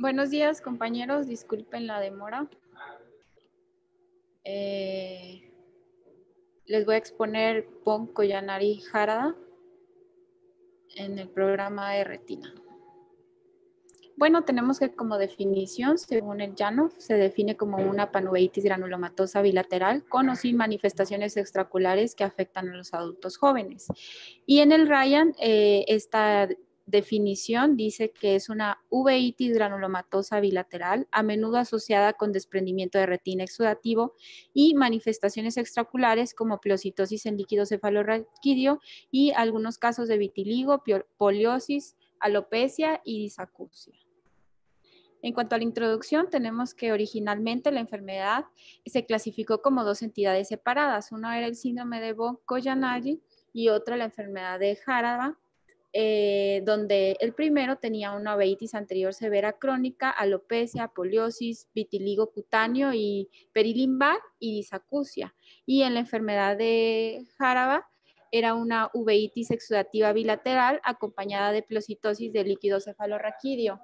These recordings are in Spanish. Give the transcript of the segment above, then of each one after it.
Buenos días, compañeros. Disculpen la demora. Eh, les voy a exponer Ponco Koyanari Jarada en el programa de retina. Bueno, tenemos que como definición, según el Llano, se define como una panuveitis granulomatosa bilateral con o sin manifestaciones extraculares que afectan a los adultos jóvenes. Y en el Ryan, eh, esta definición dice que es una uveitis granulomatosa bilateral, a menudo asociada con desprendimiento de retina exudativo y manifestaciones extraculares como pleocitosis en líquido cefalorraquídeo y algunos casos de vitiligo, poliosis, alopecia y disacusia. En cuanto a la introducción, tenemos que originalmente la enfermedad se clasificó como dos entidades separadas. Una era el síndrome de Koyanagi y otra la enfermedad de Jaraba, eh, donde el primero tenía una uveitis anterior severa crónica, alopecia, poliosis, vitiligo cutáneo y perilimbar y disacusia. Y en la enfermedad de Jaraba era una uveitis exudativa bilateral acompañada de pleocitosis de líquido cefalorraquídeo.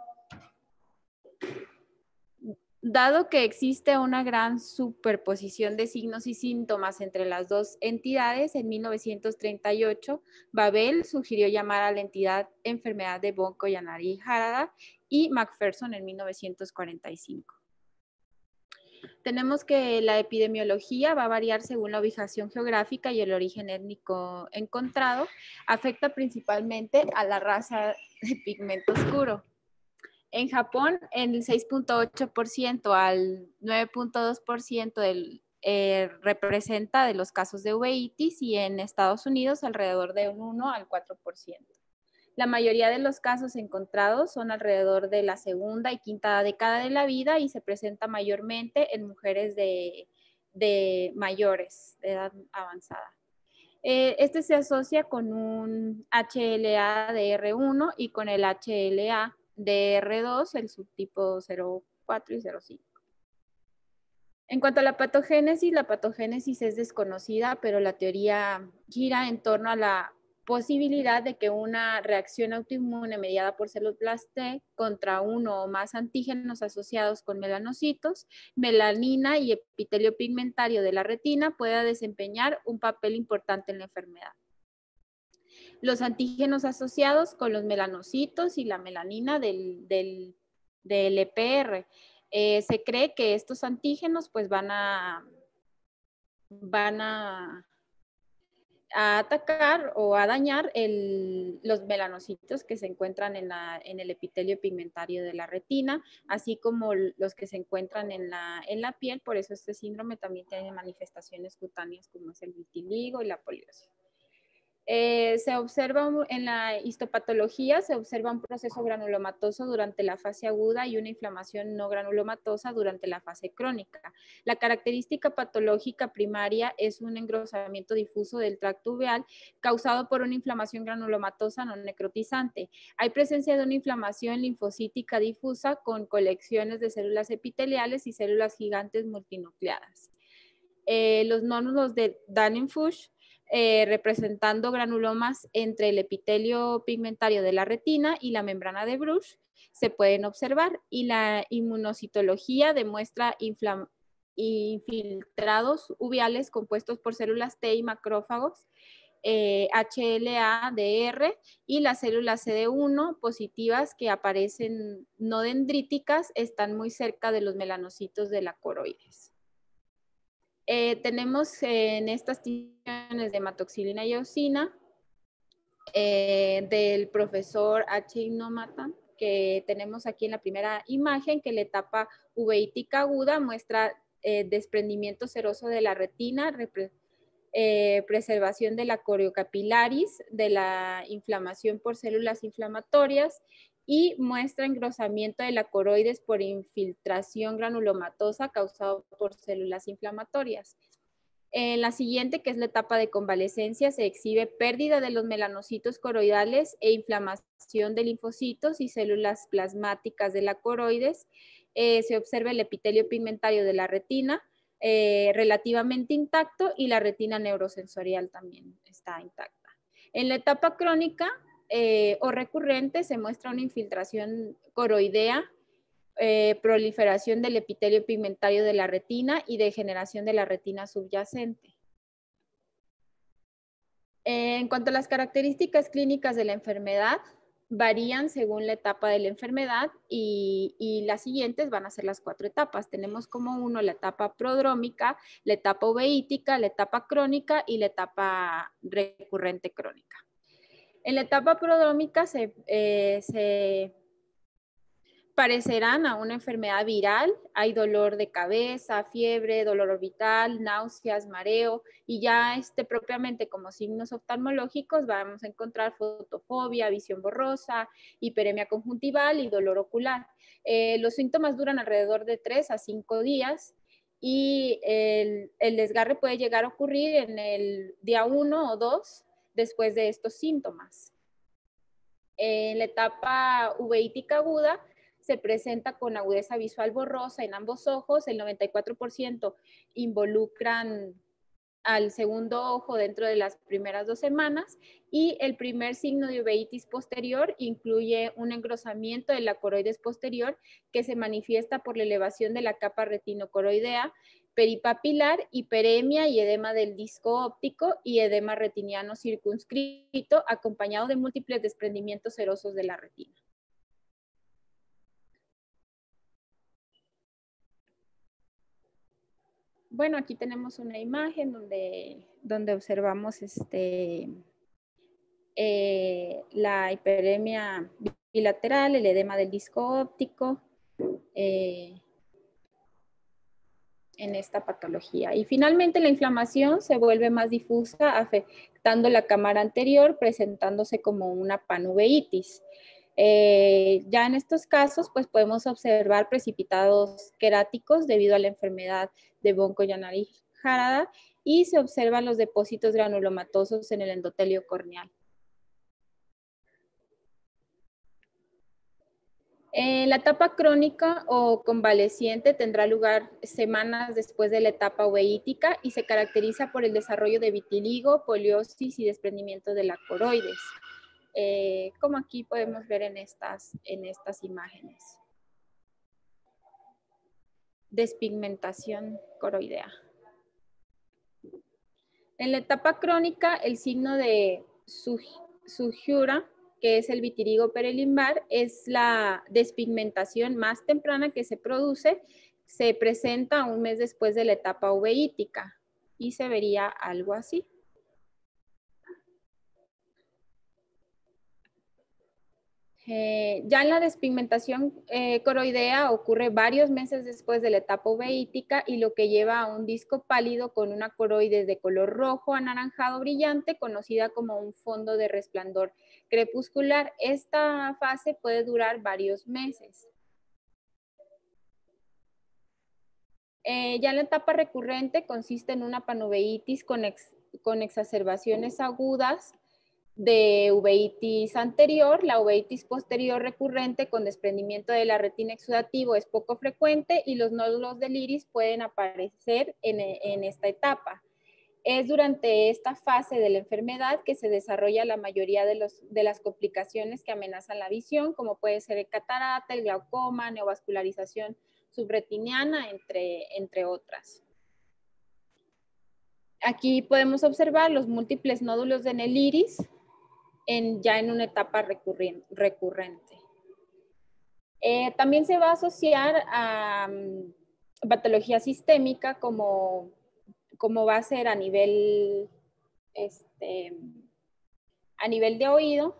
Dado que existe una gran superposición de signos y síntomas entre las dos entidades, en 1938 Babel sugirió llamar a la entidad enfermedad de von Yanari y Harada y Macpherson en 1945. Tenemos que la epidemiología va a variar según la ubicación geográfica y el origen étnico encontrado. Afecta principalmente a la raza de pigmento oscuro. En Japón, el 6.8% al 9.2% del, eh, representa de los casos de uveitis y en Estados Unidos alrededor de un 1 al 4%. La mayoría de los casos encontrados son alrededor de la segunda y quinta década de la vida y se presenta mayormente en mujeres de, mayores, de edad avanzada. Eh, este se asocia con un HLA-DR1 y con el HLA de R2, el subtipo 04 y 05. En cuanto a la patogénesis, la patogénesis es desconocida, pero la teoría gira en torno a la posibilidad de que una reacción autoinmune mediada por células contra uno o más antígenos asociados con melanocitos, melanina y epitelio pigmentario de la retina pueda desempeñar un papel importante en la enfermedad los antígenos asociados con los melanocitos y la melanina del, del, EPR. E eh, se cree que estos antígenos pues van a, van a, atacar o a dañar los melanocitos que se encuentran en, el epitelio pigmentario de la retina, así como los que se encuentran en la, en la piel. Por eso este síndrome también tiene manifestaciones cutáneas como es el vitiligo y la poliosis. Eh, se observa en la histopatología, se observa un proceso granulomatoso durante la fase aguda y una inflamación no granulomatosa durante la fase crónica. La característica patológica primaria es un engrosamiento difuso del tracto uveal causado por una inflamación granulomatosa no necrotizante. Hay presencia de una inflamación linfocítica difusa con colecciones de células epiteliales y células gigantes multinucleadas. Eh, los nódulos de Dunning-Fuchs. Eh, representando granulomas entre el epitelio pigmentario de la retina y la membrana de Bruch se pueden observar y la inmunocitología demuestra infiltrados uviales compuestos por células T y macrófagos, HLA, eh, DR y las células CD1 positivas que aparecen no dendríticas están muy cerca de los melanocitos de la coroides. Eh, tenemos en estas tinciones de hematoxilina y eosina eh, del profesor H. nomata que tenemos aquí en la primera imagen, que la etapa uveítica aguda muestra eh, desprendimiento seroso de la retina, representa eh, preservación de la coriocapilaris, de la inflamación por células inflamatorias y muestra engrosamiento de la coroides por infiltración granulomatosa causada por células inflamatorias. En la siguiente, que es la etapa de convalecencia, se exhibe pérdida de los melanocitos coroidales e inflamación de linfocitos y células plasmáticas de la coroides. Eh, se observa el epitelio pigmentario de la retina, eh, relativamente intacto y la retina neurosensorial también está intacta. En la etapa crónica eh, o recurrente se muestra una infiltración coroidea, eh, proliferación del epitelio pigmentario de la retina y degeneración de la retina subyacente. En cuanto a las características clínicas de la enfermedad, varían según la etapa de la enfermedad y, las siguientes van a ser las cuatro etapas. Tenemos como uno la etapa prodrómica, la etapa oveítica, la etapa crónica y la etapa recurrente crónica. En la etapa prodrómica se eh, parecerán a una enfermedad viral. Hay dolor de cabeza, fiebre, dolor orbital, náuseas, mareo y ya este, propiamente como signos oftalmológicos vamos a encontrar fotofobia, visión borrosa, hiperemia conjuntival y dolor ocular. Eh, los síntomas duran alrededor de 3 a 5 días y el, desgarre puede llegar a ocurrir en el día 1 o 2 después de estos síntomas. En la etapa uveítica aguda se presenta con agudeza visual borrosa en ambos ojos, el 94% involucran al segundo ojo dentro de las primeras dos semanas y el primer signo de uveitis posterior incluye un engrosamiento de la coroides posterior que se manifiesta por la elevación de la capa retinocoroidea peripapilar, hiperemia y edema del disco óptico y edema retiniano circunscrito acompañado de múltiples desprendimientos serosos de la retina. bueno, aquí tenemos una imagen donde, observamos este, eh, la hiperemia bilateral, el edema del disco óptico eh, en esta patología. Y finalmente la inflamación se vuelve más difusa afectando la cámara anterior, presentándose como una panuveitis. Eh, ya en estos casos, pues podemos observar precipitados queráticos debido a la enfermedad de Bonco nariz jarada y se observan los depósitos granulomatosos en el endotelio corneal. Eh, la etapa crónica o convaleciente tendrá lugar semanas después de la etapa oveítica y se caracteriza por el desarrollo de vitiligo, poliosis y desprendimiento de la coroides, eh, como aquí podemos ver en estas imágenes despigmentación coroidea. En la etapa crónica, el signo de sujura que es el vitirigo perelimbar es la despigmentación más temprana que se produce, se presenta un mes después de la etapa uveítica y se vería algo así. Eh, ya en la despigmentación eh, coroidea ocurre varios meses después de la etapa oveítica y lo que lleva a un disco pálido con una coroides de color rojo anaranjado brillante, conocida como un fondo de resplandor crepuscular. Esta fase puede durar varios meses. Eh, ya la etapa recurrente consiste en una panoveitis con exacerbaciones agudas, de uveitis anterior. La uveitis posterior recurrente con desprendimiento de la retina exudativo es poco frecuente y los nódulos del iris pueden aparecer en, esta etapa. Es durante esta fase de la enfermedad que se desarrolla la mayoría de, las complicaciones que amenazan la visión, como puede ser el catarata, el glaucoma, neovascularización subretiniana, entre, entre otras. Aquí podemos observar los múltiples nódulos en el iris, ya en una etapa recurrente. Eh, también se va a asociar a mm, patología sistémica como, como va a ser a nivel, este, a nivel de oído,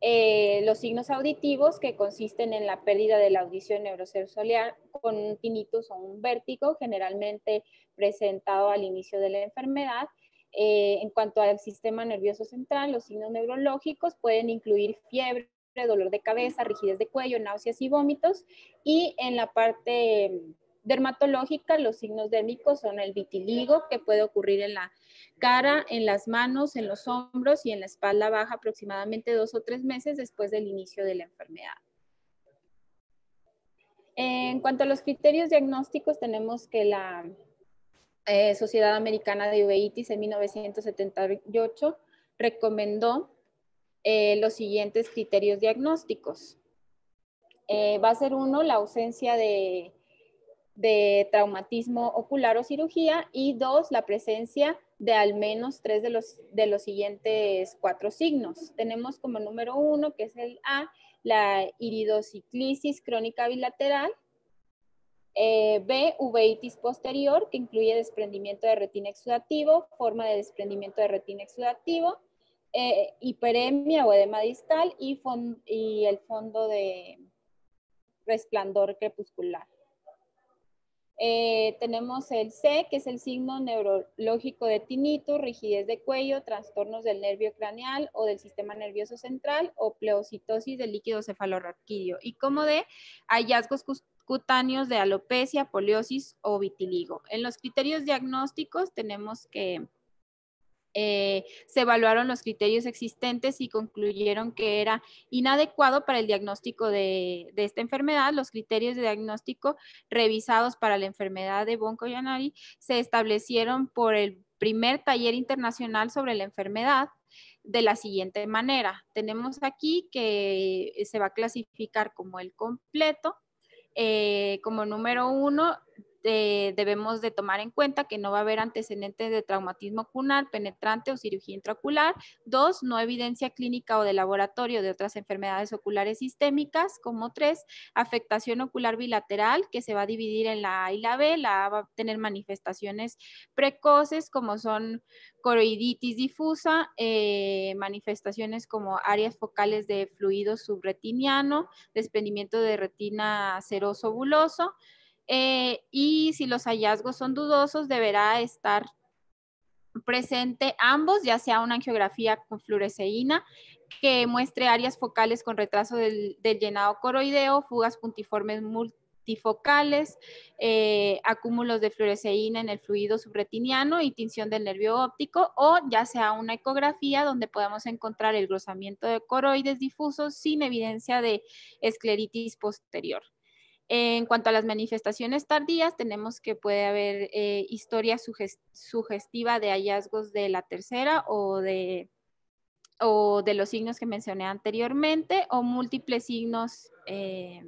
eh, los signos auditivos que consisten en la pérdida de la audición neurosensorial con un tinnitus o un vértigo, generalmente presentado al inicio de la enfermedad, eh, en cuanto al sistema nervioso central, los signos neurológicos pueden incluir fiebre, dolor de cabeza, rigidez de cuello, náuseas y vómitos. Y en la parte em, dermatológica, los signos dérmicos son el vitiligo, que puede ocurrir en la cara, en las manos, en los hombros y en la espalda baja aproximadamente dos o tres meses después del inicio de la enfermedad. En cuanto a los criterios diagnósticos, tenemos que la eh, Sociedad Americana de Uveitis en 1978 recomendó eh, los siguientes criterios diagnósticos. Eh, va a ser uno, la ausencia de, traumatismo ocular o cirugía y dos, la presencia de al menos tres de los, de los siguientes cuatro signos. Tenemos como número uno, que es el A, la iridociclisis crónica bilateral, eh, B, uveitis posterior, que incluye desprendimiento de retina exudativo, forma de desprendimiento de retina exudativo, eh, hiperemia o edema distal y, el fondo de resplandor crepuscular. Eh, tenemos el C, que es el signo neurológico de tinnitus, rigidez de cuello, trastornos del nervio craneal o del sistema nervioso central o pleocitosis del líquido cefalorraquídeo. Y como de hallazgos cutáneos de alopecia, poliosis o vitiligo. En los criterios diagnósticos tenemos que eh, se evaluaron los criterios existentes y concluyeron que era inadecuado para el diagnóstico de, de esta enfermedad. Los criterios de diagnóstico revisados para la enfermedad de Bonco se establecieron por el primer taller internacional sobre la enfermedad de la siguiente manera. Tenemos aquí que eh, se va a clasificar como el completo, eh, como número uno, eh, debemos de tomar en cuenta que no va a haber antecedentes de traumatismo ocular, penetrante o cirugía intraocular. Dos, no evidencia clínica o de laboratorio de otras enfermedades oculares sistémicas. Como tres, afectación ocular bilateral que se va a dividir en la A y la B. La A va a tener manifestaciones precoces como son coroiditis difusa, eh, manifestaciones como áreas focales de fluido subretiniano, desprendimiento de retina seroso buloso, eh, y si los hallazgos son dudosos, deberá estar presente ambos, ya sea una angiografía con fluoresceína que muestre áreas focales con retraso del, llenado coroideo, fugas puntiformes multifocales, eh, acúmulos de fluoresceína en el fluido subretiniano y tinción del nervio óptico, o ya sea una ecografía donde podemos encontrar el grosamiento de coroides difusos sin evidencia de escleritis posterior. En cuanto a las manifestaciones tardías, tenemos que puede haber eh, historia sugestiva de hallazgos de la tercera o de, o de los signos que mencioné anteriormente o múltiples signos eh,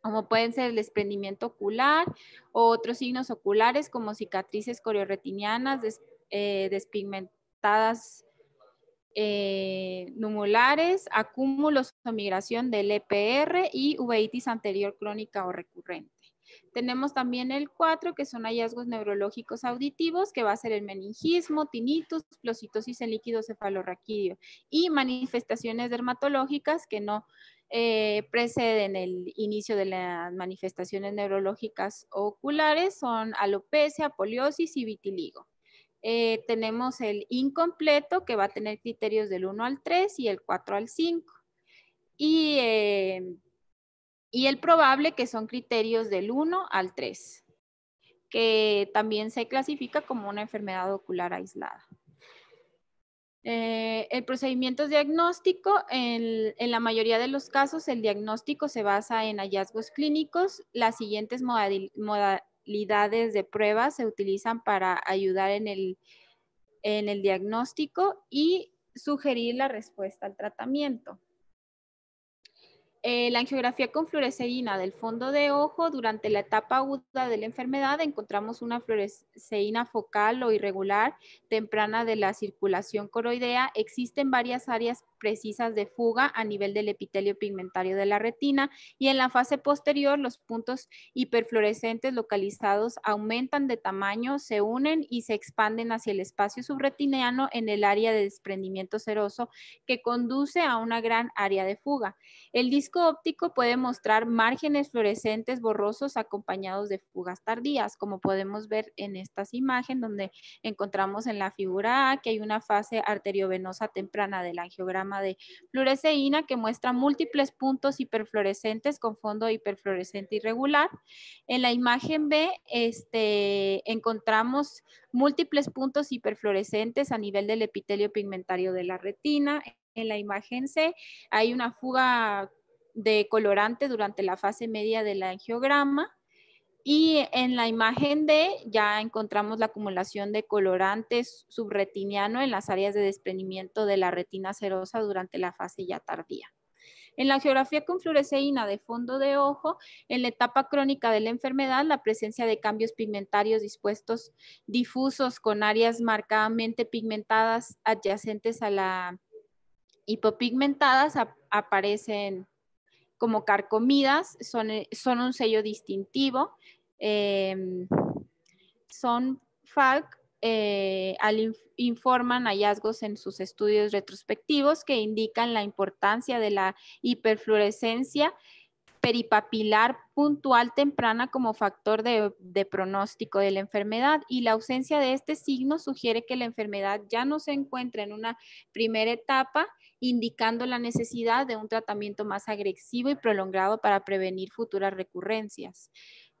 como pueden ser el desprendimiento ocular o otros signos oculares como cicatrices corioretinianas, eh, despigmentadas eh, numulares, acúmulos o migración del EPR y uveitis anterior crónica o recurrente. Tenemos también el 4, que son hallazgos neurológicos auditivos, que va a ser el meningismo, tinnitus, plositosis en líquido cefalorraquídeo y manifestaciones dermatológicas que no eh, preceden el inicio de las manifestaciones neurológicas oculares, son alopecia, poliosis y vitiligo. Eh, tenemos el incompleto que va a tener criterios del 1 al 3 y el 4 al 5. Eh, y, el probable que son criterios del 1 al 3, que también se clasifica como una enfermedad ocular aislada. Eh, el procedimiento diagnóstico. En, la mayoría de los casos, el diagnóstico se basa en hallazgos clínicos. Las siguientes modalidades de pruebas se utilizan para ayudar en el, diagnóstico y sugerir la respuesta al tratamiento. Eh, la angiografía con fluoresceína del fondo de ojo, durante la etapa aguda de la enfermedad encontramos una fluoresceína focal o irregular temprana de la circulación coroidea. Existen varias áreas precisas de fuga a nivel del epitelio pigmentario de la retina y en la fase posterior los puntos hiperfluorescentes localizados aumentan de tamaño, se unen y se expanden hacia el espacio subretiniano en el área de desprendimiento seroso que conduce a una gran área de fuga. El disco óptico puede mostrar márgenes fluorescentes borrosos acompañados de fugas tardías, como podemos ver en estas imágenes donde encontramos en la figura A que hay una fase arteriovenosa temprana del angiograma de fluoresceína que muestra múltiples puntos hiperfluorescentes con fondo hiperfluorescente irregular. En la imagen B este, encontramos múltiples puntos hiperfluorescentes a nivel del epitelio pigmentario de la retina. En la imagen C hay una fuga de colorante durante la fase media del angiograma y en la imagen D ya encontramos la acumulación de colorantes subretiniano en las áreas de desprendimiento de la retina cerosa durante la fase ya tardía. En la geografía con fluoresceína de fondo de ojo, en la etapa crónica de la enfermedad, la presencia de cambios pigmentarios dispuestos difusos con áreas marcadamente pigmentadas adyacentes a la hipopigmentadas aparecen como carcomidas, eh, son, un sello distintivo. Em, son FAC, eh, informan hallazgos en sus estudios retrospectivos que indican la importancia de la hiperfluorescencia peripapilar puntual temprana como factor de, pronóstico de la enfermedad y la ausencia de este signo sugiere que la enfermedad ya no se encuentra en una primera etapa, indicando la necesidad de un tratamiento más agresivo y prolongado para prevenir futuras recurrencias.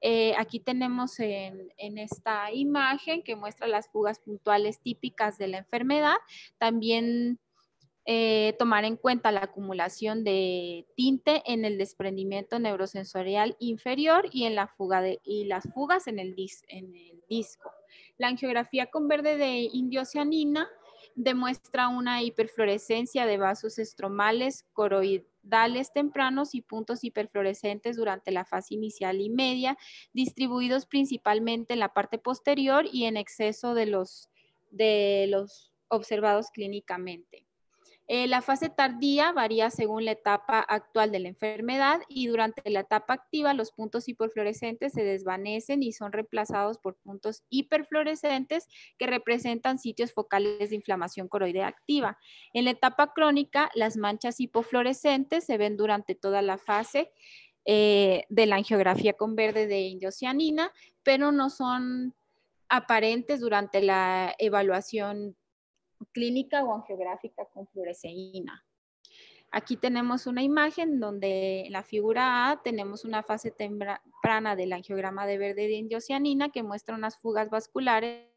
Eh, aquí tenemos en, en, esta imagen que muestra las fugas puntuales típicas de la enfermedad. También eh, tomar en cuenta la acumulación de tinte en el desprendimiento neurosensorial inferior y en las fugas en el, disco. La angiografía con verde de indioceanina demuestra una hiperfluorescencia de vasos estromales, coroidales tempranos y puntos hiperfluorescentes durante la fase inicial y media, distribuidos principalmente en la parte posterior y en exceso de los observados clínicamente. Eh, la fase tardía varía según la etapa actual de la enfermedad y durante la etapa activa los puntos hipofluorescentes se desvanecen y son reemplazados por puntos hiperfluorescentes que representan sitios focales de inflamación coroidea activa. En la etapa crónica, las manchas hipofluorescentes se ven durante toda la fase eh, de la angiografía con verde de indiocianina, pero no son aparentes durante la evaluación clínica o angiográfica con fluoresceína. Aquí tenemos una imagen donde en la figura A tenemos una fase temprana del angiograma de verde de indiocianina que muestra unas fugas vasculares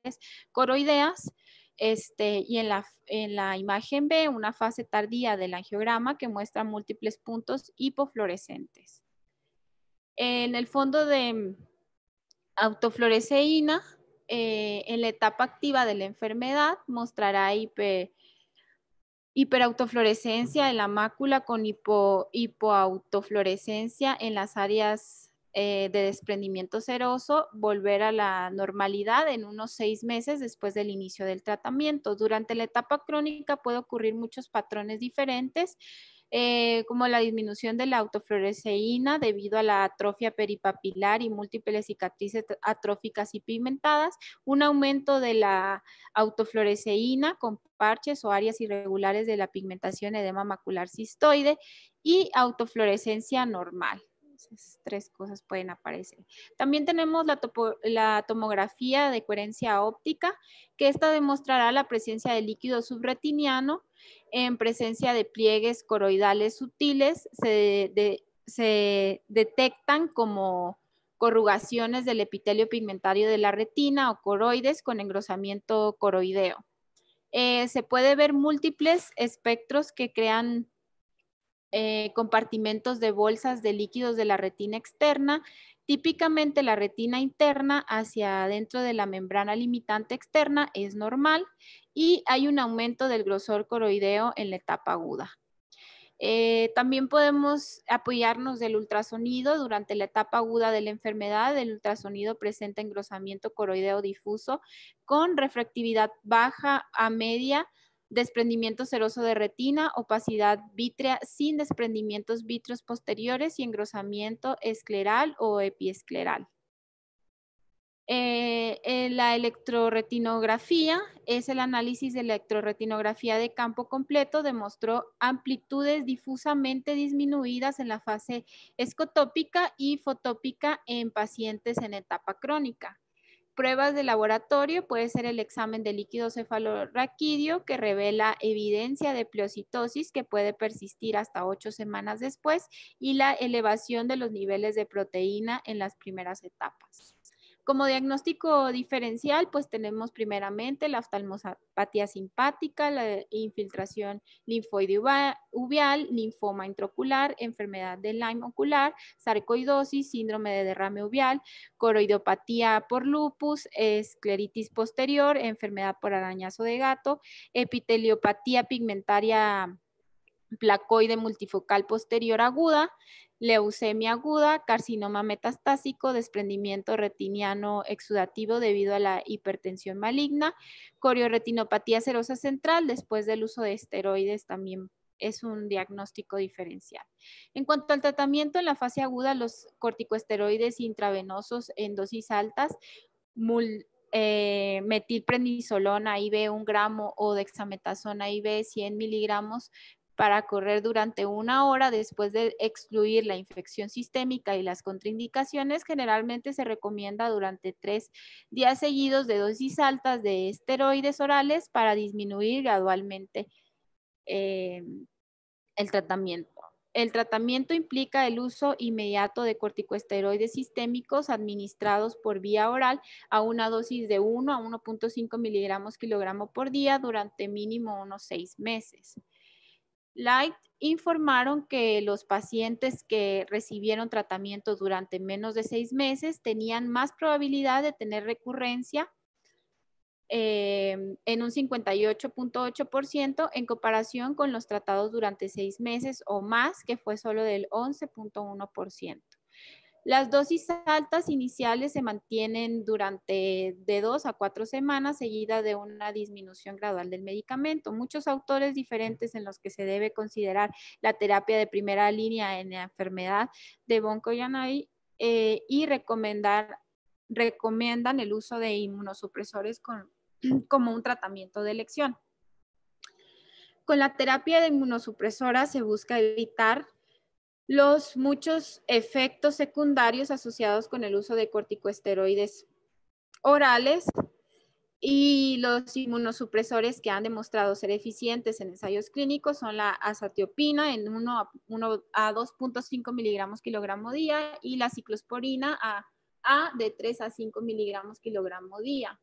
coroideas este, y en la, en la imagen B una fase tardía del angiograma que muestra múltiples puntos hipofluorescentes. En el fondo de autofluoresceína eh, en la etapa activa de la enfermedad mostrará hiperautofluorescencia en la mácula con hipo, hipoautofluorescencia en las áreas eh, de desprendimiento seroso, volver a la normalidad en unos seis meses después del inicio del tratamiento. Durante la etapa crónica puede ocurrir muchos patrones diferentes eh, como la disminución de la autofluoresceína debido a la atrofia peripapilar y múltiples cicatrices atróficas y pigmentadas, un aumento de la autofluoresceína con parches o áreas irregulares de la pigmentación edema macular cistoide y autofluorescencia normal. Esas tres cosas pueden aparecer. También tenemos la, la, tomografía de coherencia óptica, que esta demostrará la presencia de líquido subretiniano en presencia de pliegues coroidales sutiles se, detectan como corrugaciones del epitelio pigmentario de la retina o coroides con engrosamiento coroideo. Eh, se puede ver múltiples espectros que crean eh, compartimentos de bolsas de líquidos de la retina externa, típicamente la retina interna hacia adentro de la membrana limitante externa es normal y hay un aumento del grosor coroideo en la etapa aguda. Eh, también podemos apoyarnos del ultrasonido durante la etapa aguda de la enfermedad. El ultrasonido presenta engrosamiento coroideo difuso con refractividad baja a media, desprendimiento seroso de retina, opacidad vítrea sin desprendimientos vítreos posteriores y engrosamiento escleral o epiescleral. Eh, eh, la electroretinografía es el análisis de electroretinografía de campo completo, demostró amplitudes difusamente disminuidas en la fase escotópica y fotópica en pacientes en etapa crónica. Pruebas de laboratorio puede ser el examen de líquido cefalorraquídeo que revela evidencia de pleocitosis que puede persistir hasta ocho semanas después y la elevación de los niveles de proteína en las primeras etapas. Como diagnóstico diferencial, pues tenemos primeramente la oftalmopatía simpática, la infiltración linfoide uvial, linfoma intraocular, enfermedad de Lyme ocular, sarcoidosis, síndrome de derrame uvial, coroidopatía por lupus, escleritis posterior, enfermedad por arañazo de gato, epiteliopatía pigmentaria placoide multifocal posterior aguda, leucemia aguda, carcinoma metastásico, desprendimiento retiniano exudativo debido a la hipertensión maligna, corioretinopatía serosa central después del uso de esteroides también es un diagnóstico diferencial. En cuanto al tratamiento en la fase aguda, los corticosteroides intravenosos en dosis altas, eh, metilprednisolona IV 1 gramo o dexametasona IV 100 miligramos para correr durante una hora después de excluir la infección sistémica y las contraindicaciones, generalmente se recomienda durante tres días seguidos de dosis altas de esteroides orales para disminuir gradualmente eh, el tratamiento. El tratamiento implica el uso inmediato de corticosteroides sistémicos administrados por vía oral a una dosis de 1 a 1.5 miligramos kilogramo por día durante mínimo unos seis meses. Light informaron que los pacientes que recibieron tratamiento durante menos de seis meses tenían más probabilidad de tener recurrencia eh, en un 58.8% en comparación con los tratados durante seis meses o más, que fue solo del 11.1%. Las dosis altas iniciales se mantienen durante de dos a cuatro semanas, seguida de una disminución gradual del medicamento. Muchos autores diferentes en los que se debe considerar la terapia de primera línea en la enfermedad de Boncoyanay eh, y recomendar, recomiendan el uso de inmunosupresores como un tratamiento de elección. Con la terapia de inmunosupresora se busca evitar los muchos efectos secundarios asociados con el uso de corticosteroides orales y los inmunosupresores que han demostrado ser eficientes en ensayos clínicos son la azatiopina en 1 a, 2.5 miligramos kilogramo día y la ciclosporina a, a de 3 a 5 miligramos kilogramo día.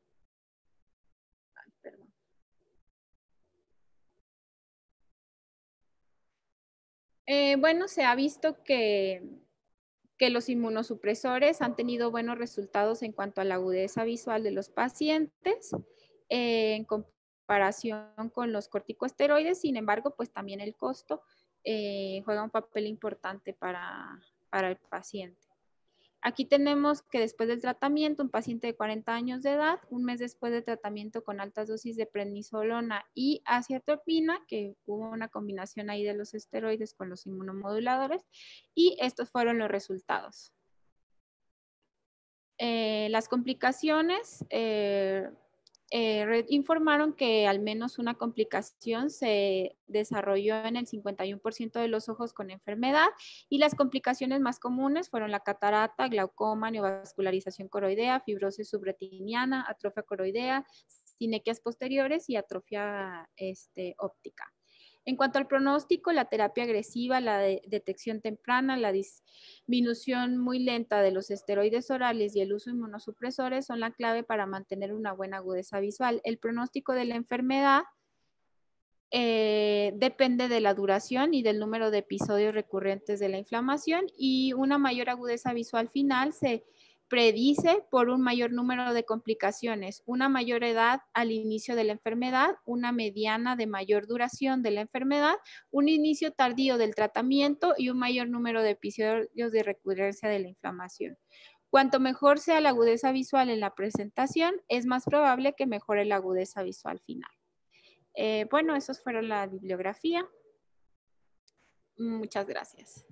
Eh, bueno, se ha visto que, los inmunosupresores han tenido buenos resultados en cuanto a la agudeza visual de los pacientes eh, en comparación con los corticosteroides, sin embargo, pues también el costo eh, juega un papel importante para el paciente. Aquí tenemos que después del tratamiento, un paciente de 40 años de edad, un mes después de tratamiento con altas dosis de prednisolona y aciatropina, que hubo una combinación ahí de los esteroides con los inmunomoduladores, y estos fueron los resultados. Eh, las complicaciones, eh, eh, informaron que al menos una complicación se desarrolló en el 51% de los ojos con enfermedad y las complicaciones más comunes fueron la catarata, glaucoma, neovascularización coroidea, fibrosis subretiniana, atrofia coroidea, sinequias posteriores y atrofia este, óptica. En cuanto al pronóstico, la terapia agresiva, la detección temprana, la disminución muy lenta de los esteroides orales y el uso de inmunosupresores son la clave para mantener una buena agudeza visual. El pronóstico de la enfermedad eh, depende de la duración y del número de episodios recurrentes de la inflamación y una mayor agudeza visual final se predice por un mayor número de complicaciones, una mayor edad al inicio de la enfermedad, una mediana de mayor duración de la enfermedad, un inicio tardío del tratamiento y un mayor número de episodios de recurrencia de la inflamación. Cuanto mejor sea la agudeza visual en la presentación, es más probable que mejore la agudeza visual final. Eh, bueno, esos fueron la bibliografía. Muchas gracias.